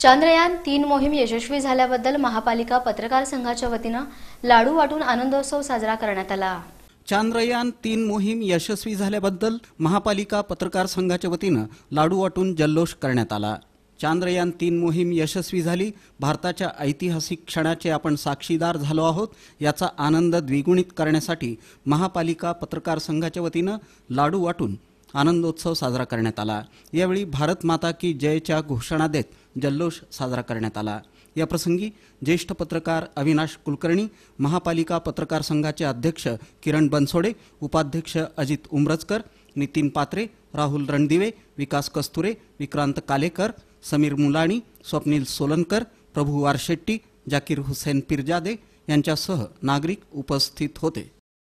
चांद्रयान तीन मोहीम यशस्वी झाल्याबद्दल महापालिका पत्रकार संघाच्या वतीनं लाडू वाटून आनंदोत्सव साजरा करण्यात आला चांद्रयान तीन मोहीम यशस्वी झाल्याबद्दल महापालिका पत्रकार संघाच्या वतीनं लाडू वाटून जल्लोष करण्यात आला चांद्रयान तीन मोहीम यशस्वी झाली भारताच्या ऐतिहासिक क्षणाचे आपण साक्षीदार झालो आहोत याचा आनंद द्विगुणित करण्यासाठी महापालिका पत्रकार संघाच्या वतीनं लाडू वाटून आनंदोत्सव साजरा करण्यात आला यावेळी भारत माता की जयच्या घोषणा देत जल्लोष साजरा करण्यात आला याप्रसंगी ज्येष्ठ पत्रकार अविनाश कुलकर्णी महापालिका पत्रकार संघाचे अध्यक्ष किरण बनसोडे उपाध्यक्ष अजित उमरजकर नितीन पात्रे राहुल रणदिवे विकास कस्तुरे विक्रांत कालेकर समीर मुलाणी स्वप्नील सोलनकर प्रभू वारशेट्टी जाकीर हुसेन पिरजादे यांच्यासह नागरिक उपस्थित होते